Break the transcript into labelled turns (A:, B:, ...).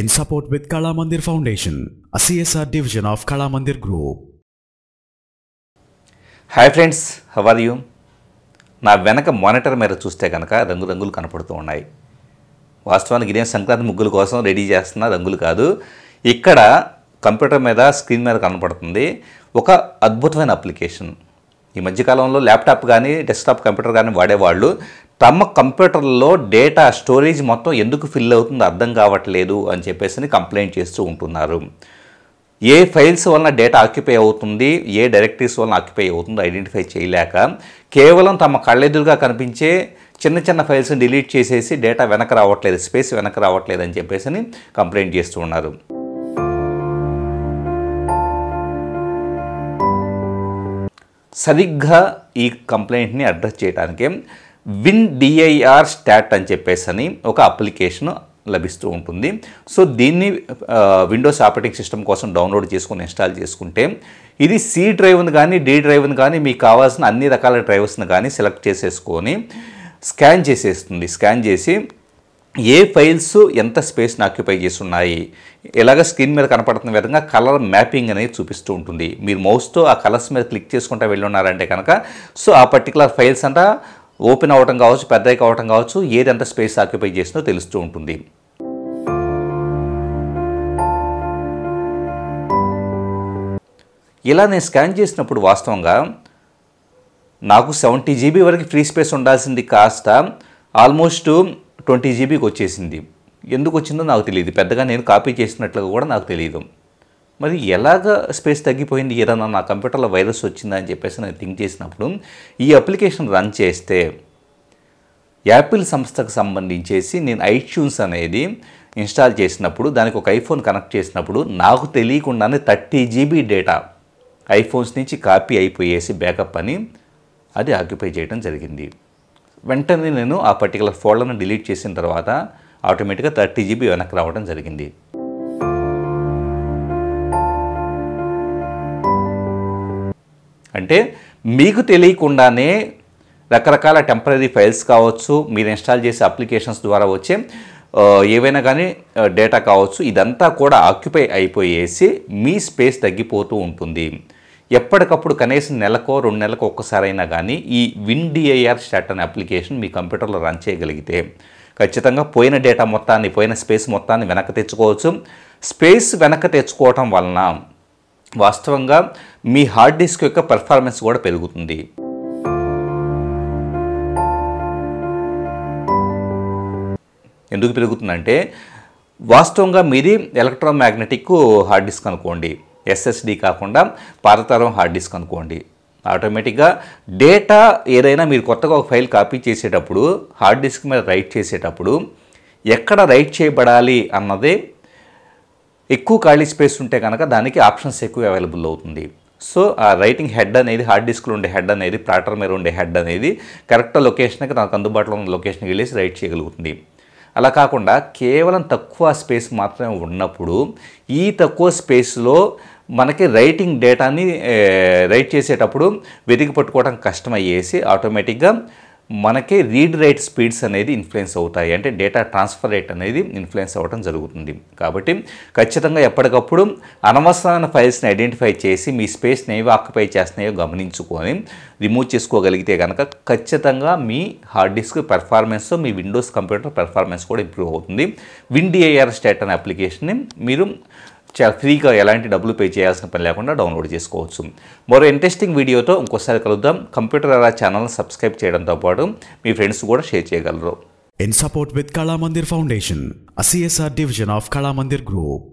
A: in support with Kala foundation Foundation, a of division of Kala hi friends how are you నా వెనక monitor మీద చూస్తే కనుక రంగురంగులు కనపడుతూ ఉన్నాయి వాస్తవానికి నేను సంక్రాంతి ముగ్గుల కోసం రెడీ చేస్తున్న రంగులు కాదు ఇక్కడ కంప్యూటర్ మీద స్క్రీన్ మీద కనపడుతుంది ఒక అద్భుతమైన అప్లికేషన్ ఈ మధ్యకాలంలో ల్యాప్టాప్ కానీ డెస్క్టాప్ కంప్యూటర్ కానీ వాడేవాళ్ళు తమ కంప్యూటర్లో డేటా స్టోరేజ్ మొత్తం ఎందుకు ఫిల్ అవుతుందో అర్థం కావట్లేదు అని చెప్పేసి కంప్లైంట్ చేస్తూ ఉంటున్నారు ఏ ఫైల్స్ వలన డేటా ఆక్యుపై అవుతుంది ఏ డైరెక్టరీస్ వలన ఆక్యుపై అవుతుందో ఐడెంటిఫై చేయలేక కేవలం తమ కళ్ళెదురుగా కనిపించే చిన్న చిన్న ఫైల్స్ని డిలీట్ చేసేసి డేటా వెనక రావట్లేదు స్పేస్ వెనక రావట్లేదు అని చెప్పేసి కంప్లైంట్ చేస్తూ ఉన్నారు సరిగ్గా ఈ కంప్లైంట్ని అడ్రస్ చేయడానికి విన్ డిఐఆర్ స్టాట్ అని చెప్పేసి అని ఒక అప్లికేషన్ లభిస్తూ ఉంటుంది సో దీన్ని విండోస్ ఆపరేటింగ్ సిస్టమ్ కోసం డౌన్లోడ్ చేసుకొని ఇన్స్టాల్ చేసుకుంటే ఇది సి డ్రైవ్ను కానీ డి డ్రైవ్ను కానీ మీకు కావాల్సిన అన్ని రకాల డ్రైవర్స్ని కానీ సెలెక్ట్ చేసేసుకొని స్కాన్ చేసేస్తుంది స్కాన్ చేసి ఏ ఫైల్స్ ఎంత స్పేస్ని ఆక్యుపై చేస్తున్నాయి ఇలాగ స్క్రీన్ మీద కనపడుతున్న విధంగా కలర్ మ్యాపింగ్ అనేది చూపిస్తూ ఉంటుంది మీరు మౌస్తో ఆ కలర్స్ మీద క్లిక్ చేసుకుంటూ ఉన్నారంటే కనుక సో ఆ పర్టికులర్ ఫైల్స్ అంతా ఓపెన్ అవ్వటం కావచ్చు పెద్దవి కావటం కావచ్చు ఏది ఎంత స్పేస్ ఆక్యుపై చేసినో తెలుస్తూ ఉంటుంది ఇలా నేను స్కాన్ చేసినప్పుడు వాస్తవంగా నాకు సెవెంటీ జీబీ వరకు ఫ్రీ స్పేస్ ఉండాల్సింది కాస్త ఆల్మోస్ట్ ట్వంటీ జీబీకి వచ్చేసింది ఎందుకు వచ్చిందో నాకు తెలియదు పెద్దగా నేను కాపీ చేసినట్లుగా కూడా నాకు తెలియదు మరి ఎలాగ స్పేస్ తగ్గిపోయింది ఏదన్నా నా కంప్యూటర్లో వైరస్ వచ్చిందా అని చెప్పేసి నేను థింక్ చేసినప్పుడు ఈ అప్లికేషన్ రన్ చేస్తే యాపిల్ సంస్థకు సంబంధించేసి నేను ఐట్యూన్స్ అనేది ఇన్స్టాల్ చేసినప్పుడు దానికి ఒక ఐఫోన్ కనెక్ట్ చేసినప్పుడు నాకు తెలియకుండానే థర్టీ జీబీ డేటా ఐఫోన్స్ నుంచి కాపీ అయిపోయేసి బ్యాకప్ అని అది ఆక్యుపై చేయడం జరిగింది వెంటనే నేను ఆ పర్టికులర్ ఫోల్డర్ను డిలీట్ చేసిన తర్వాత ఆటోమేటిక్గా థర్టీ జీబీ వెనక్కి రావడం జరిగింది ఏంటంటే మీకు తెలియకుండానే రకరకాల టెంపరీ ఫైల్స్ కావచ్చు మీరు ఇన్స్టాల్ చేసే అప్లికేషన్స్ ద్వారా వచ్చే ఏవైనా కానీ డేటా కావచ్చు ఇదంతా కూడా ఆక్యుపై అయిపోయేసి మీ స్పేస్ తగ్గిపోతూ ఉంటుంది ఎప్పటికప్పుడు కనీసం నెలకో రెండు నెలలకు ఒక్కసారైనా కానీ ఈ విన్ డిఐఆర్ స్టాట్ అనే అప్లికేషన్ మీ కంప్యూటర్లో రన్ చేయగలిగితే ఖచ్చితంగా పోయిన డేటా మొత్తాన్ని పోయిన స్పేస్ మొత్తాన్ని వెనక్కి తెచ్చుకోవచ్చు స్పేస్ వెనక్కి తెచ్చుకోవటం వలన వాస్తవంగా మీ హార్డ్ డిస్క్ యొక్క పెర్ఫార్మెన్స్ కూడా పెరుగుతుంది ఎందుకు పెరుగుతుందంటే వాస్తవంగా మీది మ్యాగ్నెటిక్ హార్డ్ డిస్క్ అనుకోండి ఎస్ఎస్డి కాకుండా పాతతరం హార్డ్ డిస్క్ అనుకోండి ఆటోమేటిక్గా డేటా ఏదైనా మీరు కొత్తగా ఒక ఫైల్ కాపీ చేసేటప్పుడు హార్డ్ డిస్క్ మీద రైట్ చేసేటప్పుడు ఎక్కడ రైట్ చేయబడాలి అన్నదే ఎక్కువ ఖాళీ స్పేస్ ఉంటే కనుక దానికి ఆప్షన్స్ ఎక్కువ అవైలబుల్ అవుతుంది సో ఆ రైటింగ్ హెడ్ అనేది హార్డ్ డిస్క్లో ఉండే హెడ్ అనేది ప్లాటర్ మీద ఉండే హెడ్ అనేది కరెక్ట్ లొకేషన్కి నాకు అందుబాటులో ఉన్న లొకేషన్కి వెళ్ళేసి రైట్ చేయగలుగుతుంది అలా కాకుండా కేవలం తక్కువ స్పేస్ మాత్రమే ఉన్నప్పుడు ఈ తక్కువ స్పేస్లో మనకి రైటింగ్ డేటాని రైట్ చేసేటప్పుడు వెతికి పట్టుకోవడం కష్టమయ్యేసి ఆటోమేటిక్గా మనకే రీడ్ రైట్ స్పీడ్స్ అనేది ఇన్ఫ్లుయెన్స్ అవుతాయి అంటే డేటా ట్రాన్స్ఫర్ రేట్ అనేది ఇన్ఫ్లుయెన్స్ అవ్వడం జరుగుతుంది కాబట్టి ఖచ్చితంగా ఎప్పటికప్పుడు అనవసరమైన ఫైల్స్ని ఐడెంటిఫై చేసి మీ స్పేస్ని ఏవి ఆక్యుపై చేస్తున్నాయో గమనించుకొని రిమూవ్ చేసుకోగలిగితే కనుక ఖచ్చితంగా మీ హార్డ్ డిస్క్ పెర్ఫార్మెన్స్ మీ విండోస్ కంప్యూటర్ పెర్ఫార్మెన్స్ కూడా ఇంప్రూవ్ అవుతుంది ఏఆర్ స్టేట్ అనే అప్లికేషన్ని మీరు చాలా ఫ్రీగా ఎలాంటి డబ్బులు పే చేయాల్సిన పని లేకుండా డౌన్లోడ్ చేసుకోవచ్చు మరో ఇంట్రెస్టింగ్ వీడియోతో ఇంకోసారి కలుద్దాం కంప్యూటర్ అలా ఛానల్ని సబ్స్క్రైబ్ చేయడంతో పాటు మీ ఫ్రెండ్స్ కూడా షేర్ చేయగలరు in support with Kalamandir foundation a CSR division of Kalamandir group